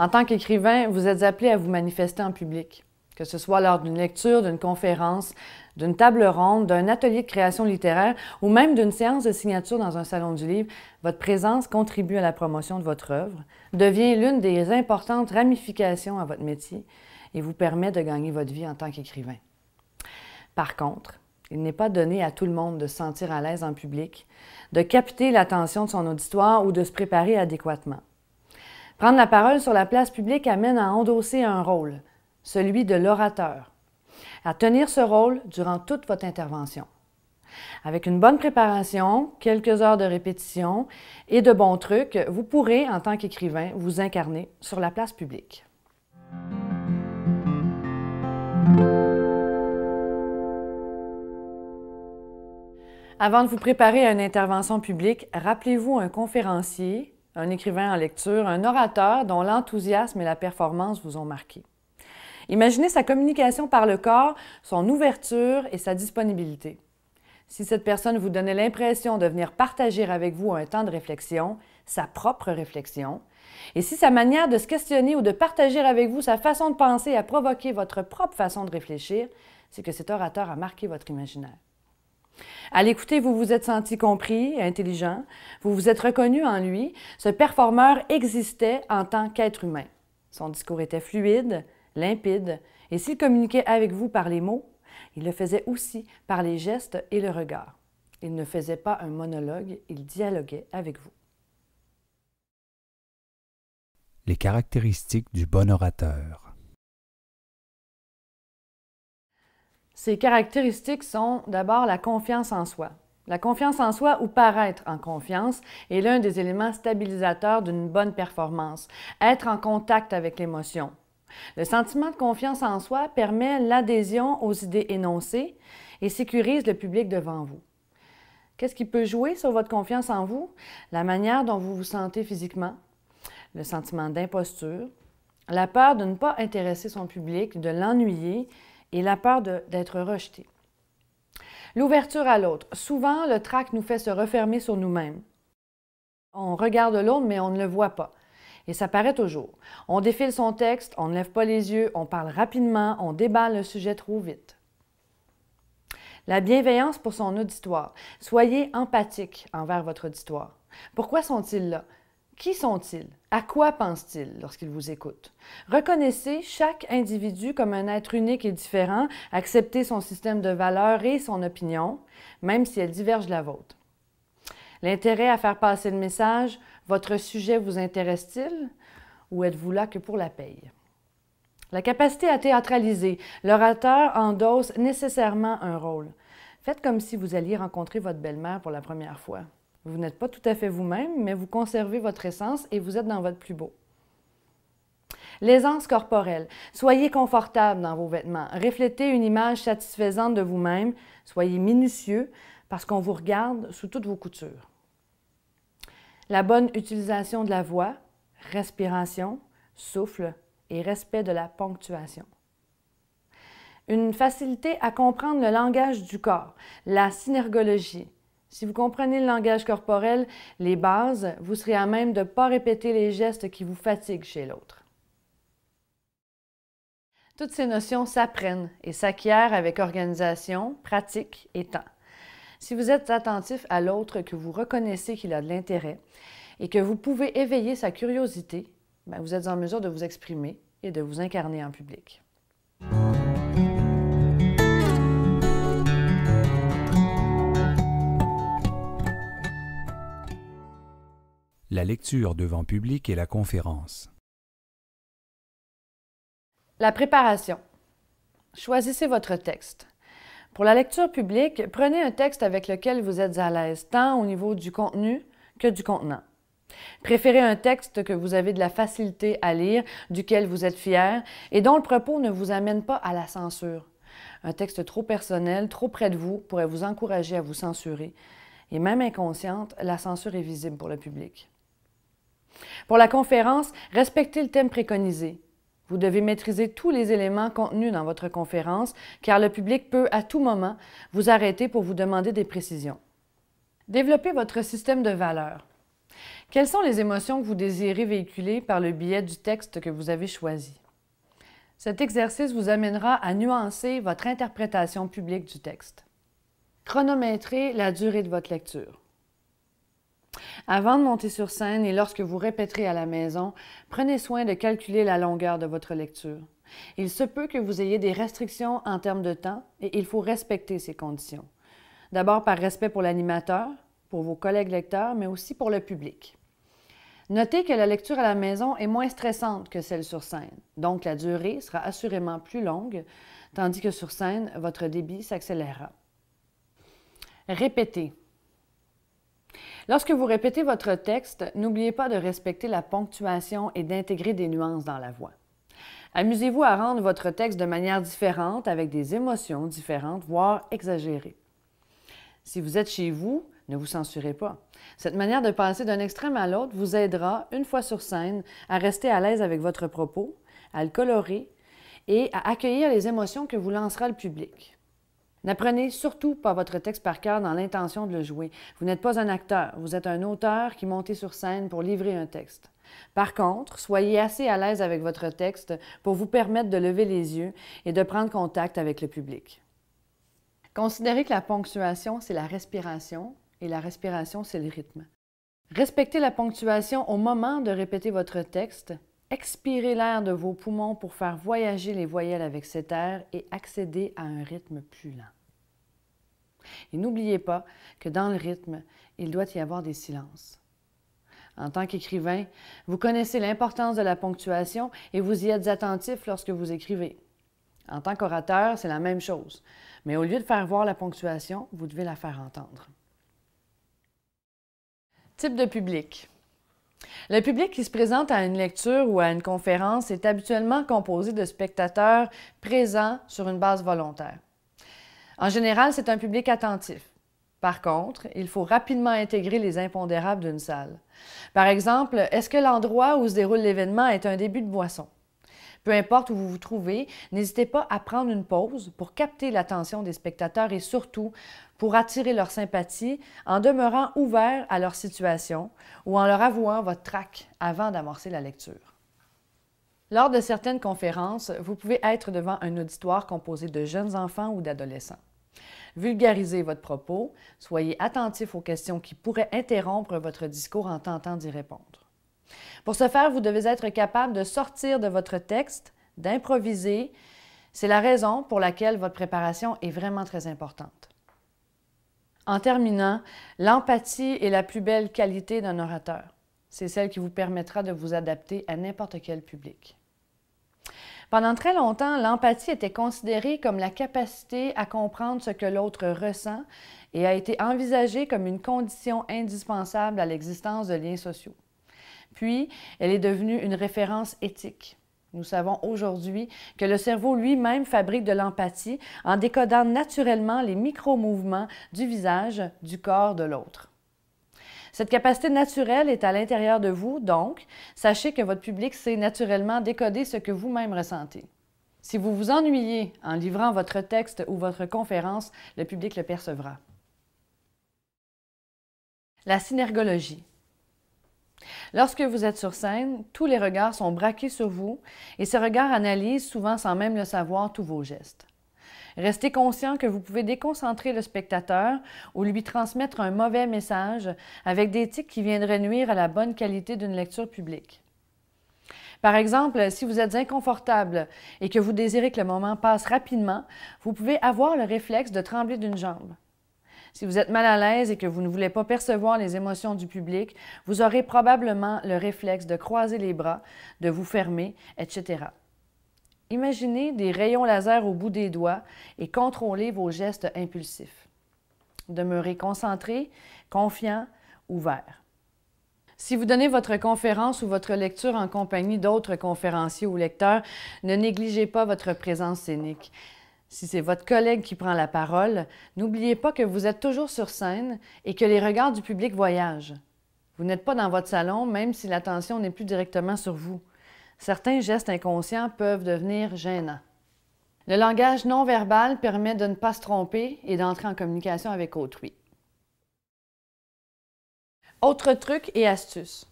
En tant qu'écrivain, vous êtes appelé à vous manifester en public, que ce soit lors d'une lecture, d'une conférence, d'une table ronde, d'un atelier de création littéraire ou même d'une séance de signature dans un salon du livre. Votre présence contribue à la promotion de votre œuvre, devient l'une des importantes ramifications à votre métier et vous permet de gagner votre vie en tant qu'écrivain. Par contre, il n'est pas donné à tout le monde de se sentir à l'aise en public, de capter l'attention de son auditoire ou de se préparer adéquatement. Prendre la parole sur la place publique amène à endosser un rôle, celui de l'orateur, à tenir ce rôle durant toute votre intervention. Avec une bonne préparation, quelques heures de répétition et de bons trucs, vous pourrez, en tant qu'écrivain, vous incarner sur la place publique. Avant de vous préparer à une intervention publique, rappelez-vous un conférencier un écrivain en lecture, un orateur dont l'enthousiasme et la performance vous ont marqué. Imaginez sa communication par le corps, son ouverture et sa disponibilité. Si cette personne vous donnait l'impression de venir partager avec vous un temps de réflexion, sa propre réflexion, et si sa manière de se questionner ou de partager avec vous sa façon de penser a provoqué votre propre façon de réfléchir, c'est que cet orateur a marqué votre imaginaire. À l'écouter, vous vous êtes senti compris, intelligent, vous vous êtes reconnu en lui. Ce performeur existait en tant qu'être humain. Son discours était fluide, limpide, et s'il communiquait avec vous par les mots, il le faisait aussi par les gestes et le regard. Il ne faisait pas un monologue, il dialoguait avec vous. Les caractéristiques du bon orateur. Ces caractéristiques sont d'abord la confiance en soi. La confiance en soi ou paraître en confiance est l'un des éléments stabilisateurs d'une bonne performance, être en contact avec l'émotion. Le sentiment de confiance en soi permet l'adhésion aux idées énoncées et sécurise le public devant vous. Qu'est-ce qui peut jouer sur votre confiance en vous? La manière dont vous vous sentez physiquement, le sentiment d'imposture, la peur de ne pas intéresser son public, de l'ennuyer et la peur d'être rejeté. L'ouverture à l'autre. Souvent, le trac nous fait se refermer sur nous-mêmes. On regarde l'autre, mais on ne le voit pas. Et ça paraît toujours. On défile son texte, on ne lève pas les yeux, on parle rapidement, on déballe le sujet trop vite. La bienveillance pour son auditoire. Soyez empathique envers votre auditoire. Pourquoi sont-ils là? Qui sont-ils? À quoi pensent-ils lorsqu'ils vous écoutent? Reconnaissez chaque individu comme un être unique et différent, acceptez son système de valeurs et son opinion, même si elle diverge de la vôtre. L'intérêt à faire passer le message, votre sujet vous intéresse-t-il ou êtes-vous là que pour la paye? La capacité à théâtraliser, l'orateur endosse nécessairement un rôle. Faites comme si vous alliez rencontrer votre belle-mère pour la première fois. Vous n'êtes pas tout à fait vous-même, mais vous conservez votre essence et vous êtes dans votre plus beau. L'aisance corporelle. Soyez confortable dans vos vêtements. Réflétez une image satisfaisante de vous-même. Soyez minutieux parce qu'on vous regarde sous toutes vos coutures. La bonne utilisation de la voix, respiration, souffle et respect de la ponctuation. Une facilité à comprendre le langage du corps, la synergologie, si vous comprenez le langage corporel, les bases, vous serez à même de ne pas répéter les gestes qui vous fatiguent chez l'autre. Toutes ces notions s'apprennent et s'acquièrent avec organisation, pratique et temps. Si vous êtes attentif à l'autre, que vous reconnaissez qu'il a de l'intérêt et que vous pouvez éveiller sa curiosité, ben, vous êtes en mesure de vous exprimer et de vous incarner en public. la lecture devant public et la conférence. La préparation. Choisissez votre texte. Pour la lecture publique, prenez un texte avec lequel vous êtes à l'aise, tant au niveau du contenu que du contenant. Préférez un texte que vous avez de la facilité à lire, duquel vous êtes fier et dont le propos ne vous amène pas à la censure. Un texte trop personnel, trop près de vous, pourrait vous encourager à vous censurer. Et même inconsciente, la censure est visible pour le public. Pour la conférence, respectez le thème préconisé. Vous devez maîtriser tous les éléments contenus dans votre conférence, car le public peut à tout moment vous arrêter pour vous demander des précisions. Développez votre système de valeurs. Quelles sont les émotions que vous désirez véhiculer par le biais du texte que vous avez choisi? Cet exercice vous amènera à nuancer votre interprétation publique du texte. Chronométrez la durée de votre lecture. Avant de monter sur scène et lorsque vous répéterez à la maison, prenez soin de calculer la longueur de votre lecture. Il se peut que vous ayez des restrictions en termes de temps et il faut respecter ces conditions. D'abord par respect pour l'animateur, pour vos collègues lecteurs, mais aussi pour le public. Notez que la lecture à la maison est moins stressante que celle sur scène, donc la durée sera assurément plus longue, tandis que sur scène, votre débit s'accélérera. Répétez. Lorsque vous répétez votre texte, n'oubliez pas de respecter la ponctuation et d'intégrer des nuances dans la voix. Amusez-vous à rendre votre texte de manière différente, avec des émotions différentes, voire exagérées. Si vous êtes chez vous, ne vous censurez pas. Cette manière de passer d'un extrême à l'autre vous aidera, une fois sur scène, à rester à l'aise avec votre propos, à le colorer et à accueillir les émotions que vous lancera le public. N'apprenez surtout pas votre texte par cœur dans l'intention de le jouer. Vous n'êtes pas un acteur, vous êtes un auteur qui montez sur scène pour livrer un texte. Par contre, soyez assez à l'aise avec votre texte pour vous permettre de lever les yeux et de prendre contact avec le public. Considérez que la ponctuation, c'est la respiration et la respiration, c'est le rythme. Respectez la ponctuation au moment de répéter votre texte Expirez l'air de vos poumons pour faire voyager les voyelles avec cet air et accéder à un rythme plus lent. Et n'oubliez pas que dans le rythme, il doit y avoir des silences. En tant qu'écrivain, vous connaissez l'importance de la ponctuation et vous y êtes attentif lorsque vous écrivez. En tant qu'orateur, c'est la même chose, mais au lieu de faire voir la ponctuation, vous devez la faire entendre. Type de public. Le public qui se présente à une lecture ou à une conférence est habituellement composé de spectateurs présents sur une base volontaire. En général, c'est un public attentif. Par contre, il faut rapidement intégrer les impondérables d'une salle. Par exemple, est-ce que l'endroit où se déroule l'événement est un début de boisson? Peu importe où vous vous trouvez, n'hésitez pas à prendre une pause pour capter l'attention des spectateurs et surtout pour attirer leur sympathie en demeurant ouvert à leur situation ou en leur avouant votre trac avant d'amorcer la lecture. Lors de certaines conférences, vous pouvez être devant un auditoire composé de jeunes enfants ou d'adolescents. Vulgarisez votre propos, soyez attentif aux questions qui pourraient interrompre votre discours en tentant d'y répondre. Pour ce faire, vous devez être capable de sortir de votre texte, d'improviser. C'est la raison pour laquelle votre préparation est vraiment très importante. En terminant, l'empathie est la plus belle qualité d'un orateur. C'est celle qui vous permettra de vous adapter à n'importe quel public. Pendant très longtemps, l'empathie était considérée comme la capacité à comprendre ce que l'autre ressent et a été envisagée comme une condition indispensable à l'existence de liens sociaux. Puis, elle est devenue une référence éthique. Nous savons aujourd'hui que le cerveau lui-même fabrique de l'empathie en décodant naturellement les micro-mouvements du visage, du corps de l'autre. Cette capacité naturelle est à l'intérieur de vous, donc sachez que votre public sait naturellement décoder ce que vous-même ressentez. Si vous vous ennuyez en livrant votre texte ou votre conférence, le public le percevra. La synergologie. Lorsque vous êtes sur scène, tous les regards sont braqués sur vous et ces regards analysent souvent sans même le savoir tous vos gestes. Restez conscient que vous pouvez déconcentrer le spectateur ou lui transmettre un mauvais message avec des tics qui viendraient nuire à la bonne qualité d'une lecture publique. Par exemple, si vous êtes inconfortable et que vous désirez que le moment passe rapidement, vous pouvez avoir le réflexe de trembler d'une jambe. Si vous êtes mal à l'aise et que vous ne voulez pas percevoir les émotions du public, vous aurez probablement le réflexe de croiser les bras, de vous fermer, etc. Imaginez des rayons laser au bout des doigts et contrôlez vos gestes impulsifs. Demeurez concentré, confiant, ouvert. Si vous donnez votre conférence ou votre lecture en compagnie d'autres conférenciers ou lecteurs, ne négligez pas votre présence scénique. Si c'est votre collègue qui prend la parole, n'oubliez pas que vous êtes toujours sur scène et que les regards du public voyagent. Vous n'êtes pas dans votre salon, même si l'attention n'est plus directement sur vous. Certains gestes inconscients peuvent devenir gênants. Le langage non verbal permet de ne pas se tromper et d'entrer en communication avec autrui. Autre truc et astuce.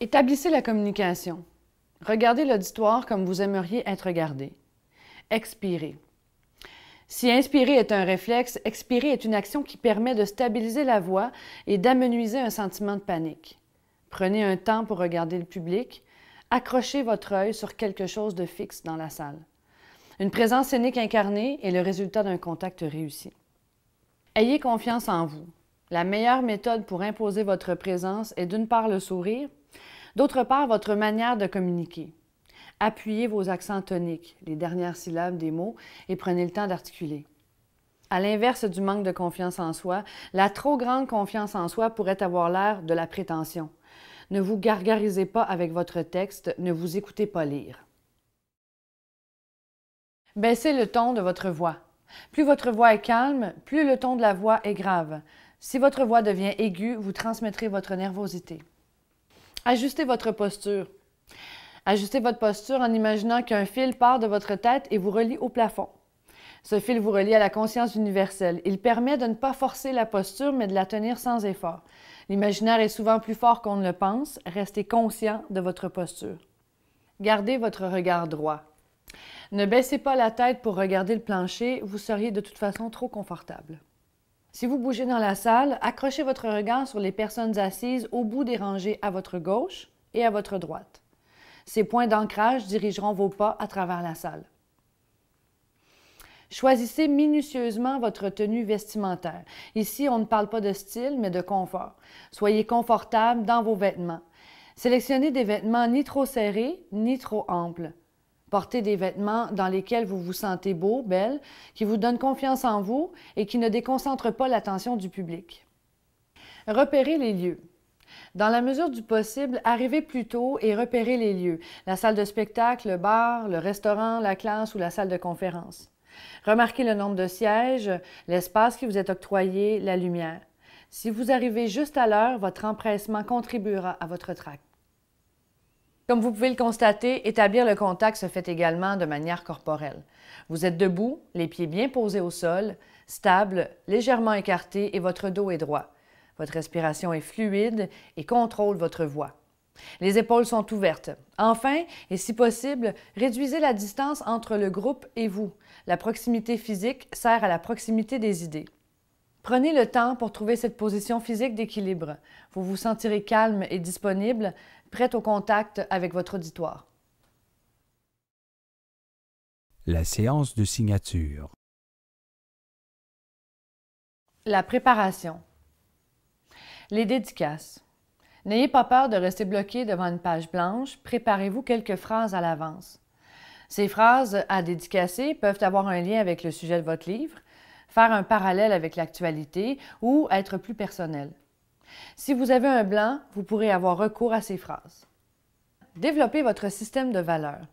Établissez la communication. Regardez l'auditoire comme vous aimeriez être regardé. Expirez. Si inspirer est un réflexe, expirer est une action qui permet de stabiliser la voix et d'amenuiser un sentiment de panique. Prenez un temps pour regarder le public. Accrochez votre œil sur quelque chose de fixe dans la salle. Une présence scénique incarnée est le résultat d'un contact réussi. Ayez confiance en vous. La meilleure méthode pour imposer votre présence est d'une part le sourire, d'autre part votre manière de communiquer. Appuyez vos accents toniques, les dernières syllabes des mots, et prenez le temps d'articuler. À l'inverse du manque de confiance en soi, la trop grande confiance en soi pourrait avoir l'air de la prétention. Ne vous gargarisez pas avec votre texte, ne vous écoutez pas lire. Baissez le ton de votre voix. Plus votre voix est calme, plus le ton de la voix est grave. Si votre voix devient aiguë, vous transmettrez votre nervosité. Ajustez votre posture. Ajustez votre posture en imaginant qu'un fil part de votre tête et vous relie au plafond. Ce fil vous relie à la conscience universelle. Il permet de ne pas forcer la posture, mais de la tenir sans effort. L'imaginaire est souvent plus fort qu'on ne le pense. Restez conscient de votre posture. Gardez votre regard droit. Ne baissez pas la tête pour regarder le plancher, vous seriez de toute façon trop confortable. Si vous bougez dans la salle, accrochez votre regard sur les personnes assises au bout des rangées à votre gauche et à votre droite. Ces points d'ancrage dirigeront vos pas à travers la salle. Choisissez minutieusement votre tenue vestimentaire. Ici, on ne parle pas de style, mais de confort. Soyez confortable dans vos vêtements. Sélectionnez des vêtements ni trop serrés, ni trop amples. Portez des vêtements dans lesquels vous vous sentez beau, belle, qui vous donnent confiance en vous et qui ne déconcentrent pas l'attention du public. Repérez les lieux. Dans la mesure du possible, arrivez plus tôt et repérez les lieux, la salle de spectacle, le bar, le restaurant, la classe ou la salle de conférence. Remarquez le nombre de sièges, l'espace qui vous est octroyé, la lumière. Si vous arrivez juste à l'heure, votre empressement contribuera à votre trac. Comme vous pouvez le constater, établir le contact se fait également de manière corporelle. Vous êtes debout, les pieds bien posés au sol, stable, légèrement écartés et votre dos est droit. Votre respiration est fluide et contrôle votre voix. Les épaules sont ouvertes. Enfin, et si possible, réduisez la distance entre le groupe et vous. La proximité physique sert à la proximité des idées. Prenez le temps pour trouver cette position physique d'équilibre. Vous vous sentirez calme et disponible, prêt au contact avec votre auditoire. La séance de signature. La préparation. Les dédicaces. N'ayez pas peur de rester bloqué devant une page blanche, préparez-vous quelques phrases à l'avance. Ces phrases à dédicacer peuvent avoir un lien avec le sujet de votre livre, faire un parallèle avec l'actualité ou être plus personnel. Si vous avez un blanc, vous pourrez avoir recours à ces phrases. Développez votre système de valeurs.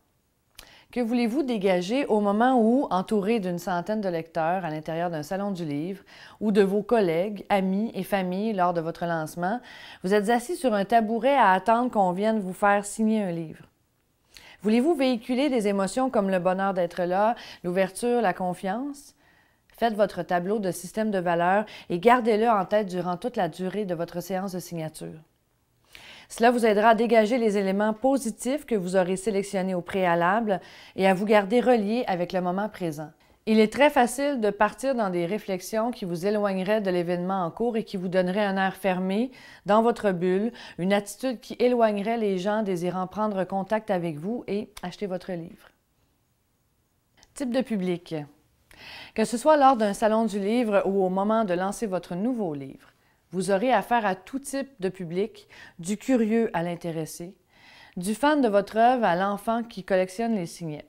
Que voulez-vous dégager au moment où, entouré d'une centaine de lecteurs à l'intérieur d'un salon du livre ou de vos collègues, amis et familles lors de votre lancement, vous êtes assis sur un tabouret à attendre qu'on vienne vous faire signer un livre? Voulez-vous véhiculer des émotions comme le bonheur d'être là, l'ouverture, la confiance? Faites votre tableau de système de valeurs et gardez-le en tête durant toute la durée de votre séance de signature. Cela vous aidera à dégager les éléments positifs que vous aurez sélectionnés au préalable et à vous garder relié avec le moment présent. Il est très facile de partir dans des réflexions qui vous éloigneraient de l'événement en cours et qui vous donneraient un air fermé dans votre bulle, une attitude qui éloignerait les gens désirant prendre contact avec vous et acheter votre livre. Type de public. Que ce soit lors d'un salon du livre ou au moment de lancer votre nouveau livre, vous aurez affaire à tout type de public, du curieux à l'intéressé, du fan de votre œuvre à l'enfant qui collectionne les signets.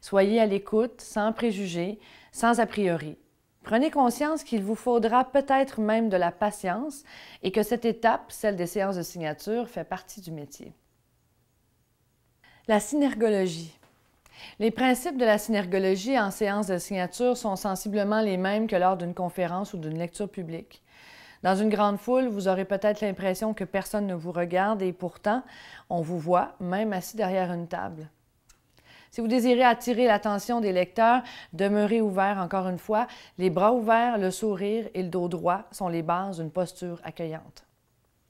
Soyez à l'écoute, sans préjugés, sans a priori. Prenez conscience qu'il vous faudra peut-être même de la patience et que cette étape, celle des séances de signature, fait partie du métier. La synergologie. Les principes de la synergologie en séance de signature sont sensiblement les mêmes que lors d'une conférence ou d'une lecture publique. Dans une grande foule, vous aurez peut-être l'impression que personne ne vous regarde et pourtant, on vous voit, même assis derrière une table. Si vous désirez attirer l'attention des lecteurs, demeurez ouvert encore une fois. Les bras ouverts, le sourire et le dos droit sont les bases d'une posture accueillante.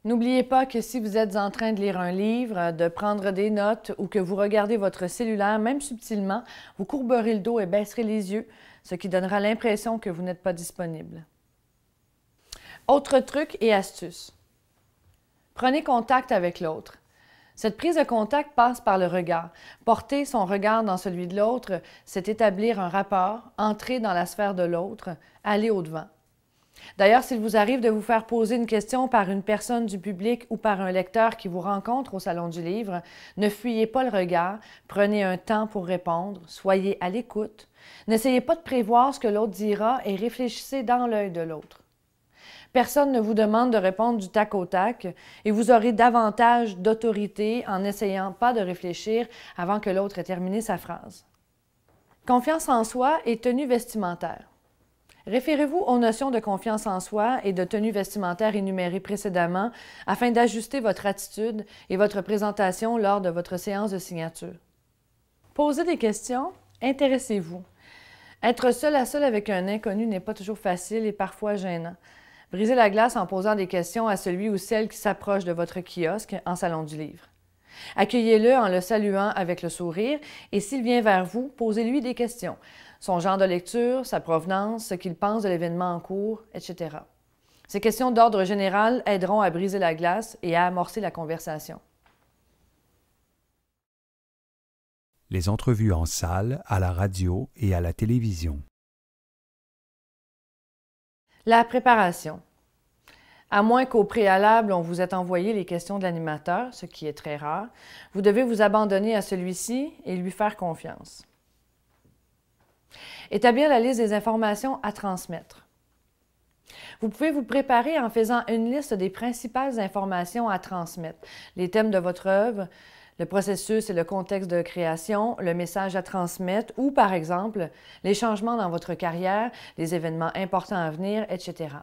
N'oubliez pas que si vous êtes en train de lire un livre, de prendre des notes ou que vous regardez votre cellulaire, même subtilement, vous courberez le dos et baisserez les yeux, ce qui donnera l'impression que vous n'êtes pas disponible. Autre truc et astuce. Prenez contact avec l'autre. Cette prise de contact passe par le regard. Porter son regard dans celui de l'autre, c'est établir un rapport, entrer dans la sphère de l'autre, aller au-devant. D'ailleurs, s'il vous arrive de vous faire poser une question par une personne du public ou par un lecteur qui vous rencontre au Salon du Livre, ne fuyez pas le regard, prenez un temps pour répondre, soyez à l'écoute. N'essayez pas de prévoir ce que l'autre dira et réfléchissez dans l'œil de l'autre. Personne ne vous demande de répondre du tac au tac et vous aurez davantage d'autorité en n'essayant pas de réfléchir avant que l'autre ait terminé sa phrase. Confiance en soi et tenue vestimentaire. Référez-vous aux notions de confiance en soi et de tenue vestimentaire énumérées précédemment afin d'ajuster votre attitude et votre présentation lors de votre séance de signature. Posez des questions, intéressez-vous. Être seul à seul avec un inconnu n'est pas toujours facile et parfois gênant. Brisez la glace en posant des questions à celui ou celle qui s'approche de votre kiosque en salon du livre. Accueillez-le en le saluant avec le sourire et s'il vient vers vous, posez-lui des questions. Son genre de lecture, sa provenance, ce qu'il pense de l'événement en cours, etc. Ces questions d'ordre général aideront à briser la glace et à amorcer la conversation. Les entrevues en salle, à la radio et à la télévision. La préparation. À moins qu'au préalable, on vous ait envoyé les questions de l'animateur, ce qui est très rare, vous devez vous abandonner à celui-ci et lui faire confiance. Établir la liste des informations à transmettre. Vous pouvez vous préparer en faisant une liste des principales informations à transmettre, les thèmes de votre œuvre, le processus et le contexte de création, le message à transmettre ou, par exemple, les changements dans votre carrière, les événements importants à venir, etc.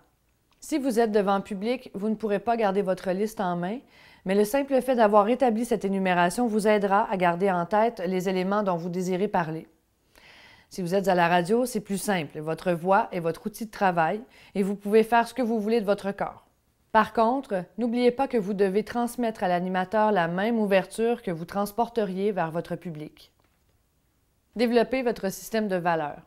Si vous êtes devant public, vous ne pourrez pas garder votre liste en main, mais le simple fait d'avoir établi cette énumération vous aidera à garder en tête les éléments dont vous désirez parler. Si vous êtes à la radio, c'est plus simple. Votre voix est votre outil de travail et vous pouvez faire ce que vous voulez de votre corps. Par contre, n'oubliez pas que vous devez transmettre à l'animateur la même ouverture que vous transporteriez vers votre public. Développez votre système de valeurs.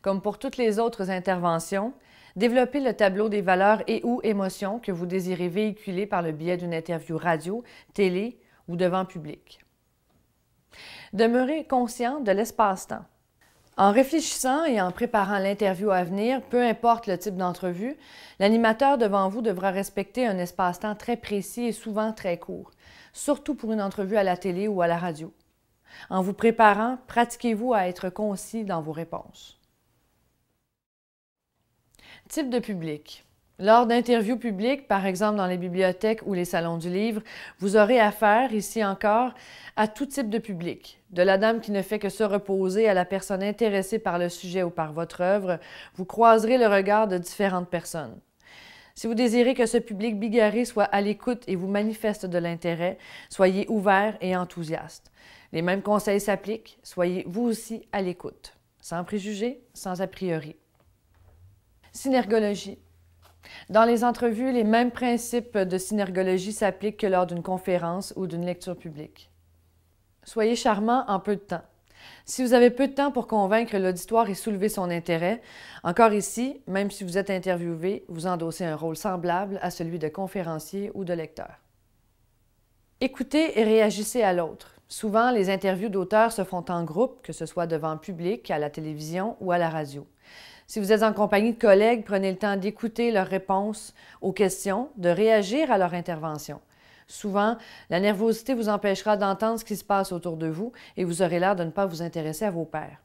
Comme pour toutes les autres interventions, développez le tableau des valeurs et ou émotions que vous désirez véhiculer par le biais d'une interview radio, télé ou devant public. Demeurez conscient de l'espace-temps. En réfléchissant et en préparant l'interview à venir, peu importe le type d'entrevue, l'animateur devant vous devra respecter un espace-temps très précis et souvent très court, surtout pour une entrevue à la télé ou à la radio. En vous préparant, pratiquez-vous à être concis dans vos réponses. Type de public. Lors d'interviews publiques, par exemple dans les bibliothèques ou les salons du livre, vous aurez affaire, ici encore, à tout type de public. De la dame qui ne fait que se reposer à la personne intéressée par le sujet ou par votre œuvre, vous croiserez le regard de différentes personnes. Si vous désirez que ce public bigarré soit à l'écoute et vous manifeste de l'intérêt, soyez ouvert et enthousiaste. Les mêmes conseils s'appliquent, soyez vous aussi à l'écoute, sans préjugés, sans a priori. Synergologie. Dans les entrevues, les mêmes principes de synergologie s'appliquent que lors d'une conférence ou d'une lecture publique. Soyez charmant en peu de temps. Si vous avez peu de temps pour convaincre l'auditoire et soulever son intérêt, encore ici, même si vous êtes interviewé, vous endossez un rôle semblable à celui de conférencier ou de lecteur. Écoutez et réagissez à l'autre. Souvent, les interviews d'auteurs se font en groupe, que ce soit devant public, à la télévision ou à la radio. Si vous êtes en compagnie de collègues, prenez le temps d'écouter leurs réponses aux questions, de réagir à leur intervention. Souvent, la nervosité vous empêchera d'entendre ce qui se passe autour de vous et vous aurez l'air de ne pas vous intéresser à vos pairs.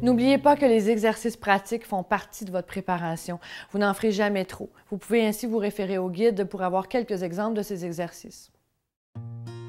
N'oubliez pas que les exercices pratiques font partie de votre préparation. Vous n'en ferez jamais trop. Vous pouvez ainsi vous référer au guide pour avoir quelques exemples de ces exercices. Thank you.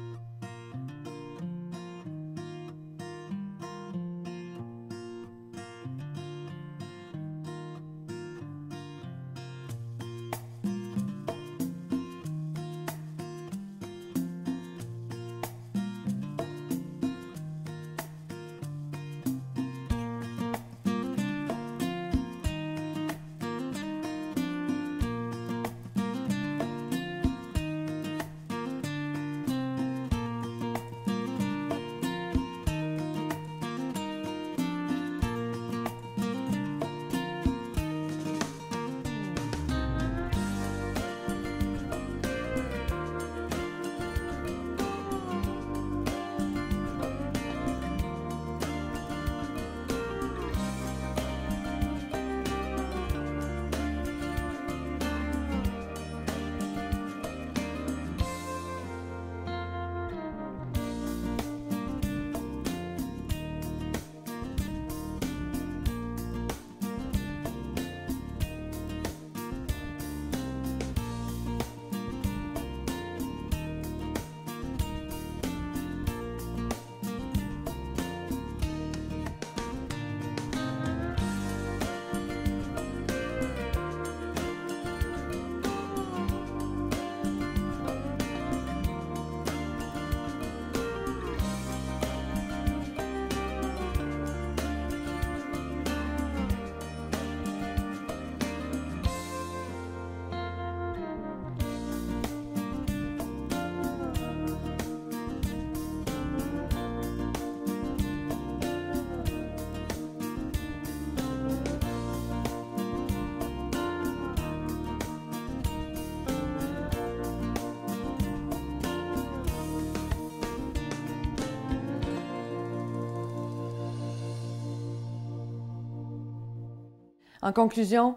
En conclusion,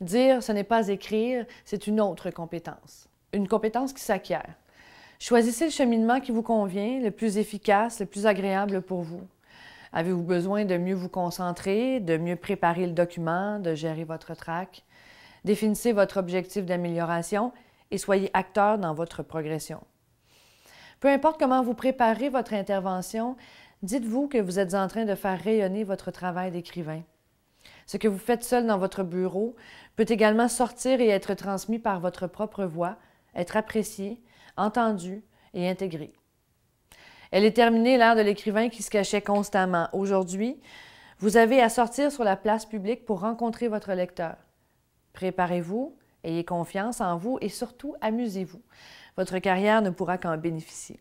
dire ce n'est pas écrire, c'est une autre compétence, une compétence qui s'acquiert. Choisissez le cheminement qui vous convient, le plus efficace, le plus agréable pour vous. Avez-vous besoin de mieux vous concentrer, de mieux préparer le document, de gérer votre trac? Définissez votre objectif d'amélioration et soyez acteur dans votre progression. Peu importe comment vous préparez votre intervention, dites-vous que vous êtes en train de faire rayonner votre travail d'écrivain. Ce que vous faites seul dans votre bureau peut également sortir et être transmis par votre propre voix, être apprécié, entendu et intégré. Elle est terminée l'ère de l'écrivain qui se cachait constamment. Aujourd'hui, vous avez à sortir sur la place publique pour rencontrer votre lecteur. Préparez-vous, ayez confiance en vous et surtout amusez-vous. Votre carrière ne pourra qu'en bénéficier.